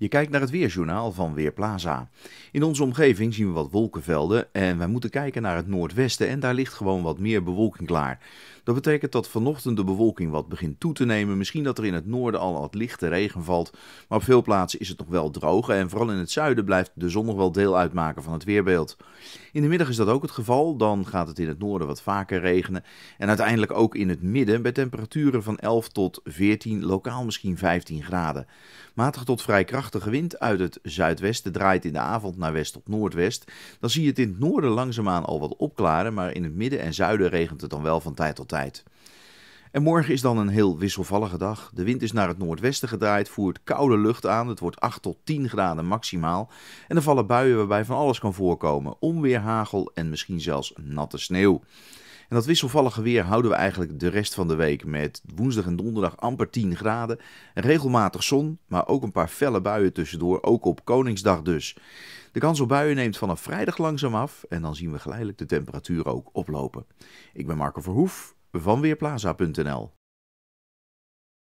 Je kijkt naar het weerjournaal van Weerplaza. In onze omgeving zien we wat wolkenvelden en wij moeten kijken naar het noordwesten en daar ligt gewoon wat meer bewolking klaar. Dat betekent dat vanochtend de bewolking wat begint toe te nemen. Misschien dat er in het noorden al wat lichte regen valt, maar op veel plaatsen is het nog wel droog en vooral in het zuiden blijft de zon nog wel deel uitmaken van het weerbeeld. In de middag is dat ook het geval, dan gaat het in het noorden wat vaker regenen en uiteindelijk ook in het midden bij temperaturen van 11 tot 14, lokaal misschien 15 graden. Matig tot vrij krachtig krachtige wind uit het zuidwesten draait in de avond naar west tot noordwest. Dan zie je het in het noorden langzaamaan al wat opklaren, maar in het midden en zuiden regent het dan wel van tijd tot tijd. En morgen is dan een heel wisselvallige dag. De wind is naar het noordwesten gedraaid, voert koude lucht aan. Het wordt 8 tot 10 graden maximaal. En er vallen buien waarbij van alles kan voorkomen: onweer, hagel en misschien zelfs natte sneeuw. En dat wisselvallige weer houden we eigenlijk de rest van de week met woensdag en donderdag amper 10 graden. Regelmatig zon, maar ook een paar felle buien tussendoor, ook op Koningsdag dus. De kans op buien neemt vanaf vrijdag langzaam af en dan zien we geleidelijk de temperatuur ook oplopen. Ik ben Marco Verhoef van Weerplaza.nl